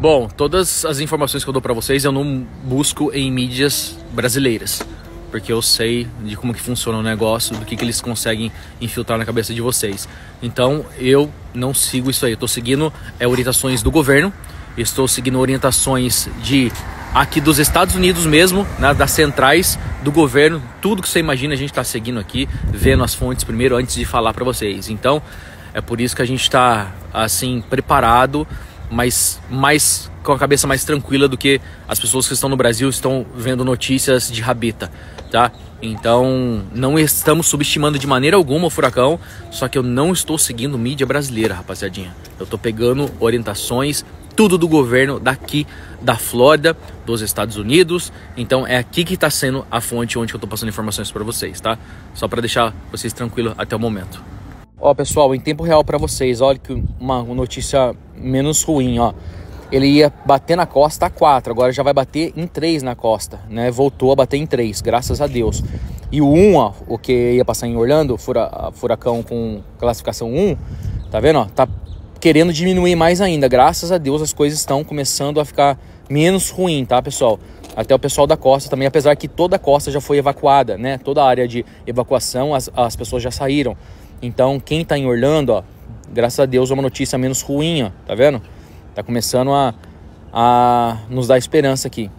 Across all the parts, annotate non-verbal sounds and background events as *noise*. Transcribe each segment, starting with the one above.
Bom, todas as informações que eu dou para vocês eu não busco em mídias brasileiras, porque eu sei de como que funciona o negócio, do que, que eles conseguem infiltrar na cabeça de vocês. Então eu não sigo isso aí, eu estou seguindo é, orientações do governo, estou seguindo orientações de aqui dos Estados Unidos mesmo, né, das centrais do governo, tudo que você imagina a gente está seguindo aqui, vendo as fontes primeiro antes de falar para vocês. Então é por isso que a gente está assim preparado mas mais com a cabeça mais tranquila do que as pessoas que estão no Brasil estão vendo notícias de rabeta, tá? Então, não estamos subestimando de maneira alguma o furacão, só que eu não estou seguindo mídia brasileira, rapaziadinha. Eu estou pegando orientações, tudo do governo daqui da Flórida, dos Estados Unidos. Então, é aqui que está sendo a fonte onde eu estou passando informações para vocês, tá? Só para deixar vocês tranquilos até o momento. Ó, pessoal, em tempo real para vocês, olha que uma notícia menos ruim, ó. Ele ia bater na costa a 4, agora já vai bater em 3 na costa, né? Voltou a bater em 3, graças a Deus. E o 1, ó, o que ia passar em Orlando, fura, furacão com classificação 1, tá vendo, ó? Tá querendo diminuir mais ainda. Graças a Deus as coisas estão começando a ficar menos ruim, tá, pessoal? Até o pessoal da costa também, apesar que toda a costa já foi evacuada, né? Toda a área de evacuação, as, as pessoas já saíram. Então, quem tá em Orlando, ó, graças a Deus, uma notícia menos ruim, ó, tá vendo? Tá começando a, a nos dar esperança aqui.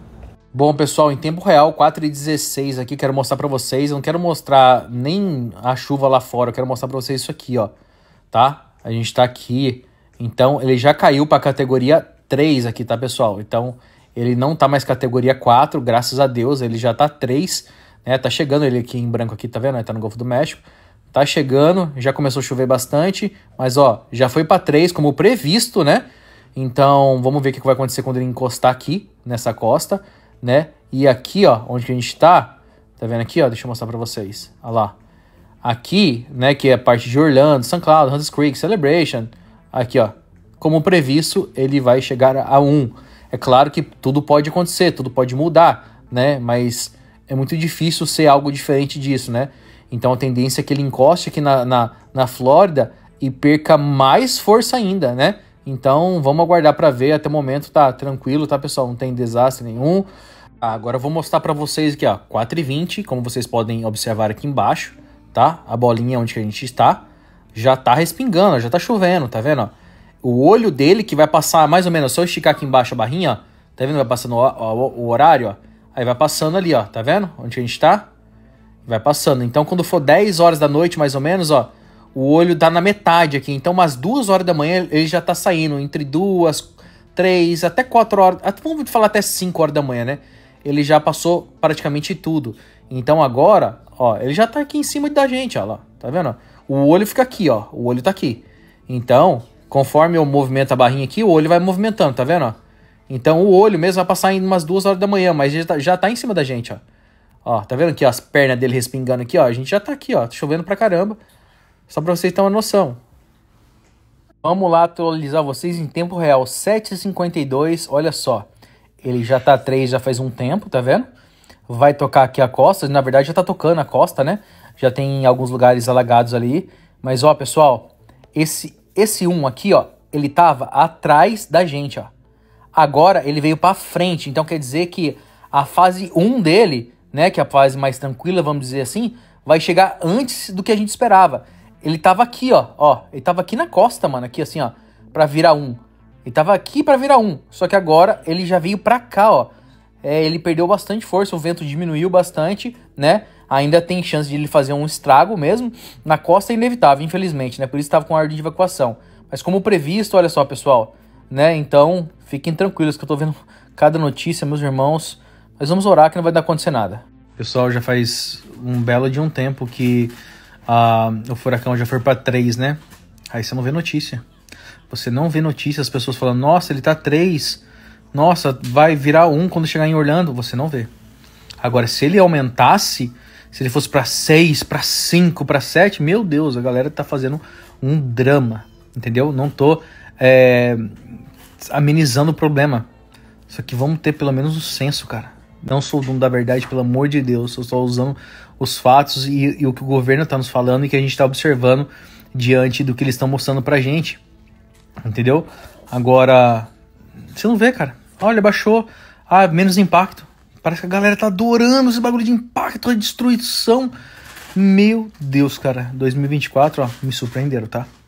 Bom, pessoal, em tempo real, 4 e 16 aqui, quero mostrar para vocês. Eu não quero mostrar nem a chuva lá fora, eu quero mostrar para vocês isso aqui, ó. Tá? A gente tá aqui. Então, ele já caiu para categoria 3 aqui, tá, pessoal? Então, ele não tá mais categoria 4, graças a Deus, ele já tá 3, né? Tá chegando ele aqui em branco aqui, tá vendo? Ele tá no Golfo do México. Tá chegando, já começou a chover bastante, mas ó, já foi para 3 como previsto, né? Então, vamos ver o que vai acontecer quando ele encostar aqui nessa costa, né? E aqui, ó, onde que a gente tá, tá vendo aqui, ó? Deixa eu mostrar para vocês. Olha lá. Aqui, né, que é a parte de Orlando, San Cloud, Hunts Creek, Celebration. Aqui, ó. Como previsto, ele vai chegar a 1. É claro que tudo pode acontecer, tudo pode mudar, né? Mas é muito difícil ser algo diferente disso, né? Então a tendência é que ele encoste aqui na, na, na Flórida e perca mais força ainda, né? Então vamos aguardar para ver. Até o momento tá tranquilo, tá, pessoal? Não tem desastre nenhum. Ah, agora eu vou mostrar para vocês aqui, ó, 4 e 20, como vocês podem observar aqui embaixo, tá? A bolinha onde a gente está já tá respingando, já tá chovendo, tá vendo? O olho dele que vai passar mais ou menos, só esticar aqui embaixo a barrinha, ó, tá vendo? Vai passando o, o, o horário, ó. Aí vai passando ali, ó, tá vendo? Onde a gente tá? Vai passando. Então, quando for 10 horas da noite, mais ou menos, ó, o olho dá na metade aqui. Então, umas 2 horas da manhã ele já tá saindo. Entre 2, 3, até 4 horas. Ah, vamos falar até 5 horas da manhã, né? Ele já passou praticamente tudo. Então agora, ó, ele já tá aqui em cima da gente, ó lá. Tá vendo? O olho fica aqui, ó. O olho tá aqui. Então, conforme eu movimento a barrinha aqui, o olho vai movimentando, tá vendo? Então o olho mesmo vai passar em umas duas horas da manhã, mas já tá, já tá em cima da gente, ó. Ó, tá vendo aqui ó, as pernas dele respingando aqui, ó? A gente já tá aqui, ó. Tá chovendo pra caramba. Só pra vocês terem uma noção. Vamos lá atualizar vocês em tempo real. 7h52, olha só. Ele já tá 3 já faz um tempo, tá vendo? Vai tocar aqui a costa. Na verdade já tá tocando a costa, né? Já tem alguns lugares alagados ali. Mas ó, pessoal, esse esse 1 um aqui, ó, ele tava atrás da gente, ó. Agora ele veio pra frente, então quer dizer que a fase 1 um dele né, que é a fase mais tranquila, vamos dizer assim, vai chegar antes do que a gente esperava. Ele tava aqui, ó, ó, ele tava aqui na costa, mano, aqui assim, ó, para virar um. Ele tava aqui para virar um, só que agora ele já veio para cá, ó. É, ele perdeu bastante força, o vento diminuiu bastante, né? Ainda tem chance de ele fazer um estrago mesmo. Na costa é inevitável, infelizmente, né? Por isso estava com ordem de evacuação. Mas como previsto, olha só, pessoal, né? Então, fiquem tranquilos que eu tô vendo *laughs* cada notícia, meus irmãos. Mas vamos orar que não vai dar acontecer nada. Pessoal, já faz um belo de um tempo que uh, o furacão já foi para 3, né? Aí você não vê notícia. Você não vê notícia, as pessoas falam, nossa, ele tá 3. Nossa, vai virar um quando chegar em Orlando. Você não vê. Agora, se ele aumentasse, se ele fosse para 6, para 5, para 7, meu Deus, a galera tá fazendo um drama. Entendeu? Não tô é, amenizando o problema. Só que vamos ter pelo menos o um senso, cara. Não sou o dono da verdade, pelo amor de Deus. Eu estou usando os fatos e, e o que o governo está nos falando e que a gente está observando diante do que eles estão mostrando pra gente. Entendeu? Agora, você não vê, cara. Olha, baixou. Ah, menos impacto. Parece que a galera tá adorando esse bagulho de impacto, de destruição. Meu Deus, cara. 2024, ó, me surpreenderam, tá?